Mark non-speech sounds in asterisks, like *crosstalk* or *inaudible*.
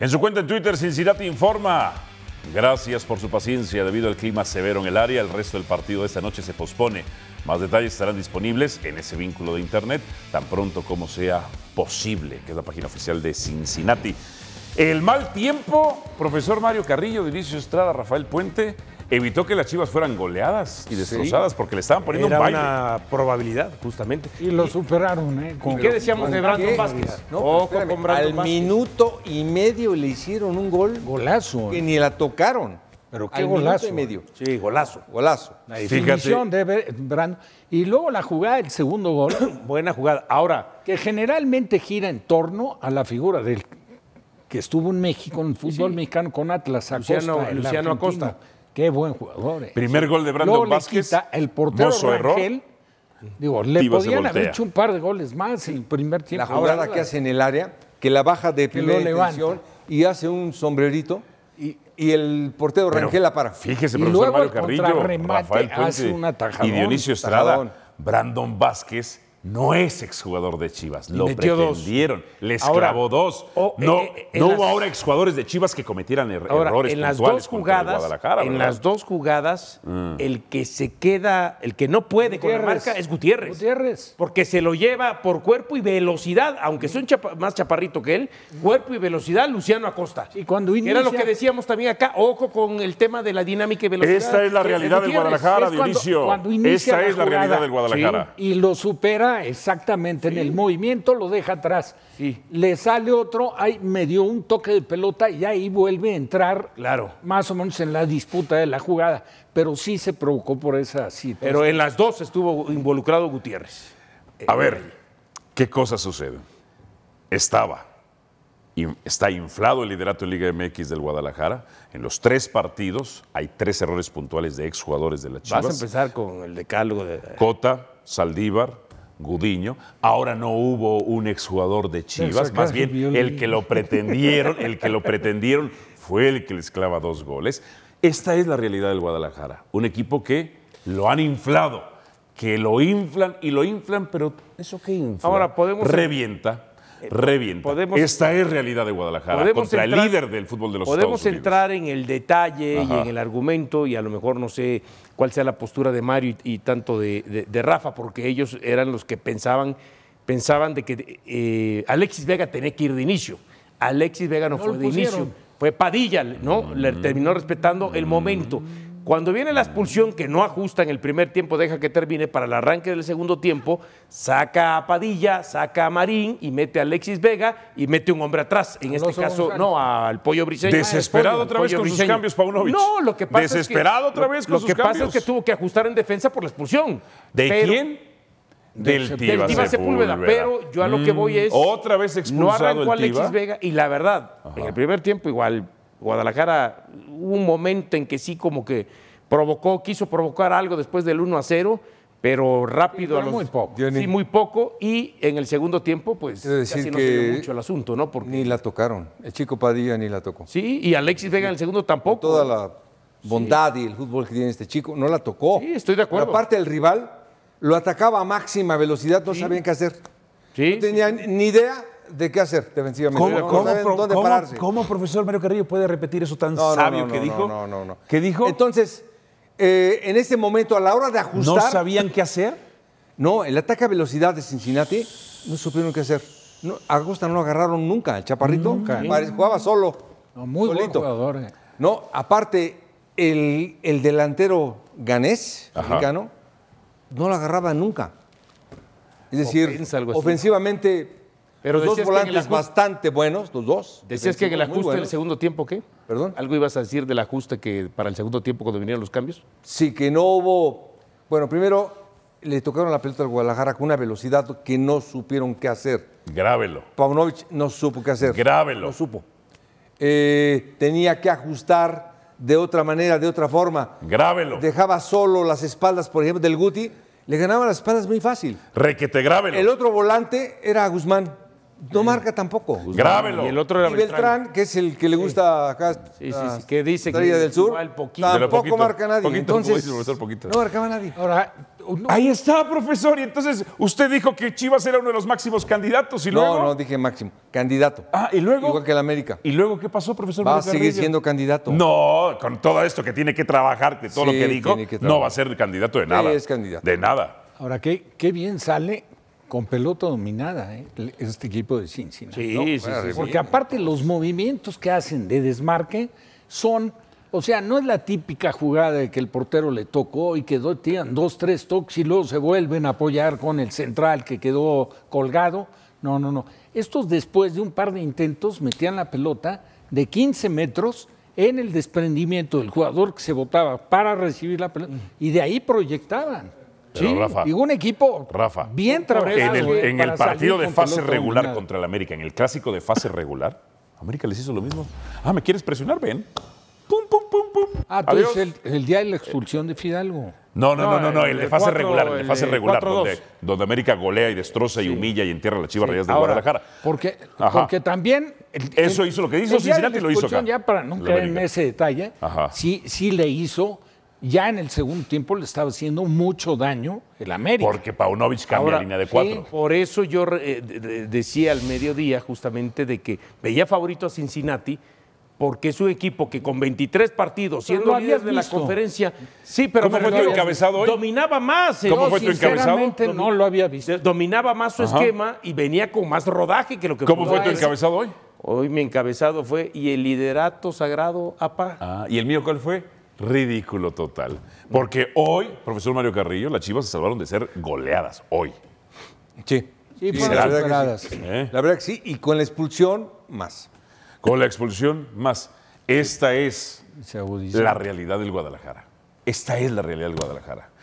En su cuenta en Twitter, Cincinnati informa. Gracias por su paciencia. Debido al clima severo en el área, el resto del partido de esta noche se pospone. Más detalles estarán disponibles en ese vínculo de internet tan pronto como sea posible, que es la página oficial de Cincinnati. El mal tiempo, profesor Mario Carrillo, Vinicio Estrada, Rafael Puente, evitó que las Chivas fueran goleadas y destrozadas porque le estaban poniendo un baile. una probabilidad, justamente. Y lo superaron, ¿eh? ¿Y qué decíamos de Brandon Vázquez? al minuto y medio le hicieron un gol. Golazo. Que ni la tocaron. Pero qué al golazo. Minuto y medio. Sí, golazo. Golazo. La definición Fíjate. de Brandon. Y luego la jugada del segundo gol. *coughs* Buena jugada. Ahora. Que generalmente gira en torno a la figura del que estuvo en México, en el fútbol mexicano con Atlas, Acosta. Luciano, Luciano Acosta Qué buen jugador. Eh. Primer gol de Brandon Vázquez. Le quita el portero Rangel, digo, le podían haber hecho un par de goles más el primer tiempo. La jugada que hace en el área, que la baja de primera y hace un sombrerito y, el portero Rangel la para. Fíjese, profesor Mario Carrillo, Rafael Puente y Dionisio Estrada, Brandon Vázquez no es exjugador de Chivas. Lo pretendieron. le Les grabó dos. Eh, no, eh, no hubo ahora exjugadores de Chivas que cometieran er-, errores en las dos jugadas, En las dos jugadas, mm. el que se queda, el que no puede con la marca es Gutiérrez. Gutiérrez. Porque se lo lleva por cuerpo y velocidad, aunque soy más chaparrito que él, cuerpo y velocidad, Luciano Acosta. Y cuando Era lo que decíamos también acá, ojo con el tema de la dinámica y velocidad. Esta es la realidad del Guadalajara, Dionisio. Esta es la realidad del Guadalajara. y lo supera exactamente en el movimiento, lo deja atrás. Le sale otro, ahí me dio un toque de pelota y ahí vuelve a entrar claro. más o menos en la disputa de la jugada. Pero sí se provocó por esa situación. Pero en las dos estuvo involucrado Gutiérrez. A ver, ¿qué cosa sucede? Estaba, está inflado el liderato en Liga MX del Guadalajara. En los tres partidos hay tres errores puntuales de exjugadores de la Chivas. Vas a empezar con el decálogo de... Cota, Saldívar, Gudiño. Ahora no hubo un exjugador de Chivas, más bien el que lo pretendieron, el que lo pretendieron fue el que les clava dos goles. Esta es la realidad del Guadalajara, un equipo que lo han inflado, que lo inflan y lo inflan, pero eso que infla, ahora podemos revienta revienta. Esta es realidad de Guadalajara contra el líder del fútbol de los Podemos Estados Unidos. entrar en el detalle y en el argumento y a lo mejor no sé cuál sea la postura de Mario y, tanto de, Rafa, porque ellos eran los que pensaban, pensaban de que eh, Alexis Vega tenía que ir de inicio. Alexis Vega no, fue de inicio, fue Padilla, ¿no? Le mm. terminó respetando el momento. Cuando viene la expulsión que no ajusta en el primer tiempo, deja que termine para el arranque del segundo tiempo, saca a Padilla, saca a Marín y mete a Alexis Vega y mete un hombre atrás. En este caso, no, al Pollo Briseño. Desesperado otra vez con sus cambios, Paunovic. No, lo que pasa es que, otra vez con lo, que pasa es que tuvo que ajustar en defensa por la expulsión. ¿De quién? Del, del Sepúlveda. Pero yo a lo que voy mm, es. Otra vez expulsado. No arrancó el Alexis Vega y la verdad, en el primer tiempo igual Guadalajara hubo un momento en que sí como que provocó, quiso provocar algo después del 1 a 0, pero rápido a los, muy poco. Sí, muy poco y en el segundo tiempo pues decir casi no que mucho el asunto, ¿no? Ni la tocaron, el Chico Padilla ni la tocó. Sí, y Alexis Vega en el segundo tampoco. toda la bondad y el fútbol que tiene este chico, no la tocó. Sí, estoy de acuerdo. Pero aparte el rival lo atacaba a máxima velocidad, no sabían qué hacer. Sí, no tenían ni idea de qué hacer defensivamente. ¿Cómo, profesor Mario Carrillo puede repetir eso tan sabio que dijo? No, no, no. ¿Qué dijo? Entonces, eh, en ese momento, a la hora de ajustar. ¿No sabían qué hacer? No, el ataque a velocidad de Cincinnati no supieron qué hacer. Agosta no lo agarraron nunca, el Chaparrito. Mm. jugaba solo. muy solito. buen jugador. Eh. No, aparte, el, delantero ganés, mexicano, no lo agarraba nunca. Es decir, ofensivamente pero dos volantes bastante buenos, los dos. Decías que el ajuste del segundo tiempo, ¿qué? Perdón. ¿Algo ibas a decir del ajuste que para el segundo tiempo cuando vinieron los cambios? Sí, que no hubo. Bueno, primero le tocaron la pelota al Guadalajara con una velocidad que no supieron qué hacer. Grábelo. Paunovic no supo qué hacer. Grábelo. No supo. Eh, tenía que ajustar de otra manera, de otra forma. Grábelo. Dejaba solo las espaldas, por ejemplo, del Guti. Le ganaba las espaldas muy fácil. Requete, grábelo. El otro volante era Guzmán. No marca tampoco. Grábelo. Y el otro Beltrán, que es el que le gusta acá. Sí, sí, sí, que dice que del Sur. Tampoco marca nadie. entonces, No marcaba nadie. Ahora, Ahí está, profesor. Y entonces usted dijo que Chivas era uno de los máximos candidatos y luego. No, no dije máximo. Candidato. Ah, y luego. Igual que el América. ¿Y luego qué pasó, profesor? Va a seguir siendo candidato. No, con todo esto que tiene que trabajar, de todo lo que dijo, no va a ser candidato de nada. es candidato. De nada. Ahora, qué, qué bien sale con pelota dominada, ¿eh? este equipo de Cincinnati. Porque aparte los movimientos que hacen de desmarque son, o sea, no es la típica jugada de que el portero le tocó y que tiran dos, tres toques y luego se vuelven a apoyar con el central que quedó colgado. No, no, no. Estos después de un par de intentos metían la pelota de 15 metros en el desprendimiento del jugador que se botaba para recibir la pelota y de ahí proyectaban y sí, un equipo Rafa, bien trabajado. En el, ¿eh? partido de fase regular contra el América, en el clásico de fase regular, América les hizo lo mismo. Ah, ¿me quieres presionar? Ven. Pum, pum, pum, pum. Ah, entonces el, el, día de la expulsión de Fidalgo. No, no, no, no, no el, de fase regular, el de fase regular, donde, América golea y destroza y humilla y entierra a las chivas de Guadalajara. Porque, porque también. Eso hizo lo que hizo Cincinnati y lo hizo acá. Ya para nunca ese detalle, sí, sí le hizo ya en el segundo tiempo le estaba haciendo mucho daño el América. Porque Paunovic cambia la línea de cuatro. por eso yo eh, decía al mediodía justamente de que veía favorito a Cincinnati porque es un equipo que con 23 partidos, siendo de la conferencia, sí, pero ¿Cómo fue tu encabezado hoy? Dominaba más. ¿eh? ¿Cómo fue tu encabezado? Dominaba más su esquema y venía con más rodaje que lo que. ¿Cómo fue tu encabezado hoy? Hoy mi encabezado fue y el liderato sagrado APA. Ah, ¿y el mío cuál fue? Ridículo total. Porque hoy, profesor Mario Carrillo, las Chivas se salvaron de ser goleadas. Hoy. Sí. Sí, pues, la, ¿Eh? la verdad que sí. Y con la expulsión, más. Con la expulsión, más. Esta es la realidad del Guadalajara. Esta es la realidad del Guadalajara.